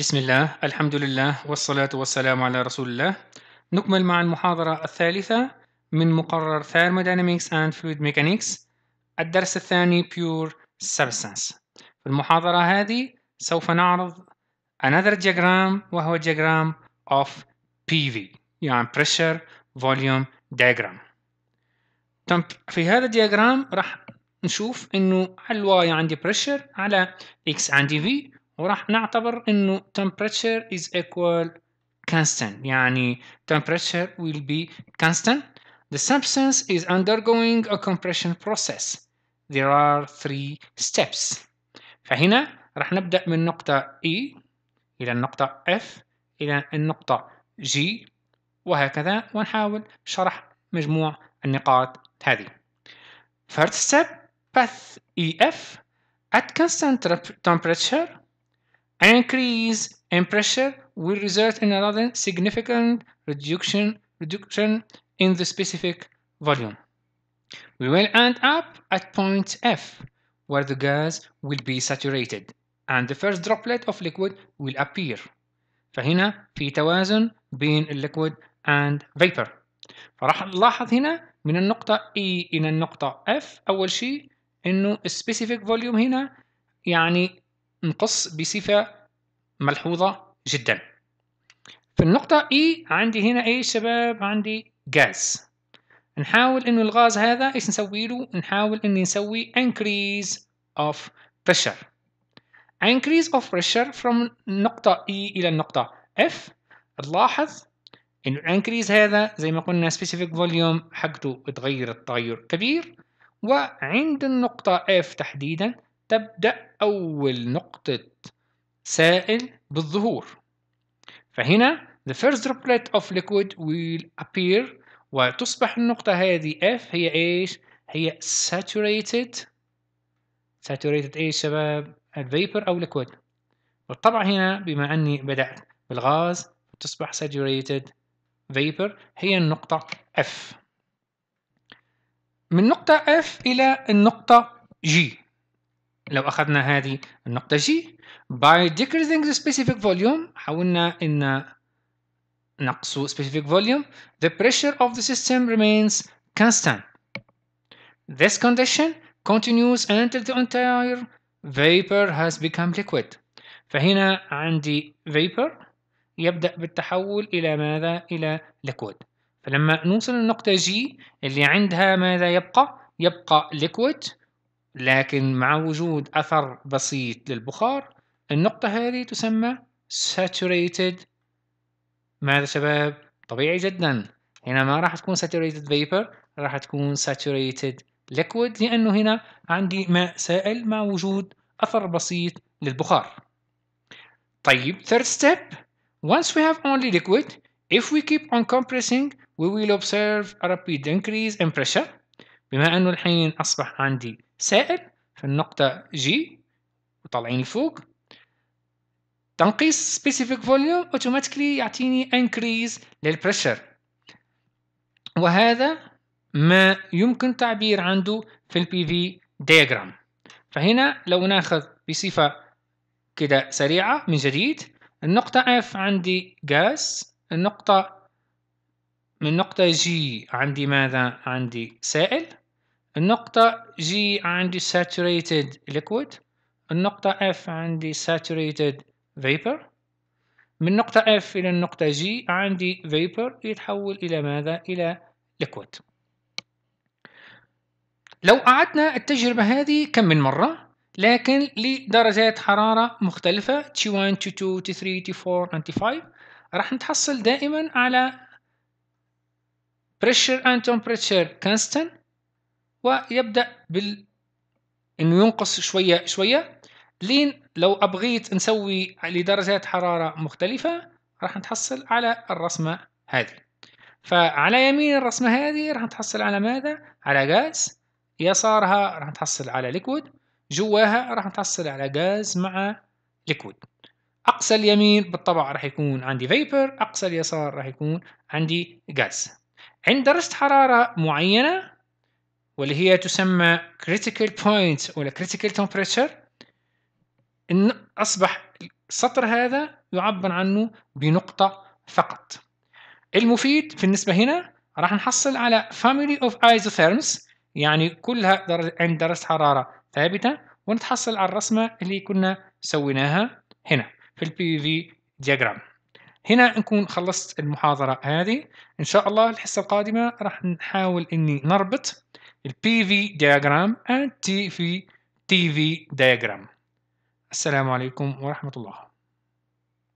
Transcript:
بسم الله الحمد لله والصلاة والسلام على رسول الله نكمل مع المحاضرة الثالثة من مقرر Thermodynamics and Fluid Mechanics الدرس الثاني Pure Substance في المحاضرة هذه سوف نعرض another diagram وهو diagram of PV يعني Pressure Volume Diagram في هذا الدياجرام راح نشوف انه على الواي عندي بريشر على اكس عندي في وراح نعتبر انه temperature is equal constant يعني temperature will be constant the substance is undergoing a compression process there are three steps فهنا راح نبدأ من نقطة E إلى النقطة F إلى النقطة G وهكذا ونحاول شرح مجموع النقاط هذه first step path EF at constant temperature An increase in pressure will result in another significant reduction, reduction in the specific volume. We will end up at point F, where the gas will be saturated and the first droplet of liquid will appear. فهنا في توازن بين liquid and vapor. فراح نلاحظ هنا من النقطة E إلى النقطة F أول شيء إنه specific volume هنا يعني نقص بصفة ملحوظة جدا في النقطة E عندي هنا ايش شباب عندي غاز نحاول انه الغاز هذا ايش نسوي له نحاول اني نسوي increase of pressure increase of pressure from نقطة E إلى النقطة F نلاحظ انه increase هذا زي ما قلنا specific volume حقته تغير التغير كبير وعند النقطة F تحديدا تبدأ أول نقطة سائل بالظهور فهنا the first droplet of liquid will appear وتصبح النقطة هذه F هي إيش؟ هي saturated saturated إيش شباب؟ الفيبر أو liquid بالطبع هنا بما أني بدأت بالغاز تصبح saturated vapor هي النقطة F من نقطة F إلى النقطة G لو أخذنا هذه النقطة G by decreasing the specific volume حاولنا أن نقصوا specific volume the pressure of the system remains constant. This condition continues until the entire vapor has become liquid. فهنا عندي vapor يبدأ بالتحول إلى ماذا؟ إلى liquid. فلما نوصل للنقطة G اللي عندها ماذا يبقى؟ يبقى liquid لكن مع وجود أثر بسيط للبخار النقطة هذه تسمى saturated ماذا شباب؟ طبيعي جدا هنا ما راح تكون saturated vapor راح تكون saturated liquid لأنه هنا عندي ماء سائل مع وجود أثر بسيط للبخار طيب third step once we have only liquid if we keep on compressing we will observe a rapid increase in pressure بما أنه الحين أصبح عندي سائل في النقطة جي وطالعين لفوق تنقيص specific volume automatically يعطيني increase للpressure وهذا ما يمكن تعبير عنده في البي في diagram فهنا لو ناخذ بصفة كده سريعة من جديد النقطة F عندي غاز النقطة من نقطة G عندي ماذا؟ عندي سائل النقطة G عندي saturated liquid النقطة F عندي saturated vapor من نقطة F إلى النقطة G عندي vapor يتحول إلى ماذا؟ إلى liquid لو أعدنا التجربة هذه كم من مرة لكن لدرجات حرارة مختلفة T1, T2, T3, T4 and T5 راح نتحصل دائما على pressure and temperature constant ويبدأ بال انه ينقص شوية شوية لين لو ابغيت نسوي لدرجات حرارة مختلفة راح نتحصل على الرسمة هذه فعلى يمين الرسمة هذه راح نتحصل على ماذا؟ على غاز يسارها راح نتحصل على ليكويد جواها راح نتحصل على غاز مع ليكويد اقصى اليمين بالطبع راح يكون عندي فيبر اقصى اليسار راح يكون عندي غاز عند درجة حرارة معينة واللي هي تسمى critical point ولا critical temperature إن أصبح السطر هذا يعبر عنه بنقطة فقط المفيد في النسبه هنا راح نحصل على family of isotherms يعني كلها عند درجة حرارة ثابتة ونتحصل على الرسمة اللي كنا سويناها هنا في البي في diagram هنا نكون خلصت المحاضرة هذه إن شاء الله الحصة القادمة راح نحاول إني نربط ال PV diagram and TV TV diagram السلام عليكم ورحمة الله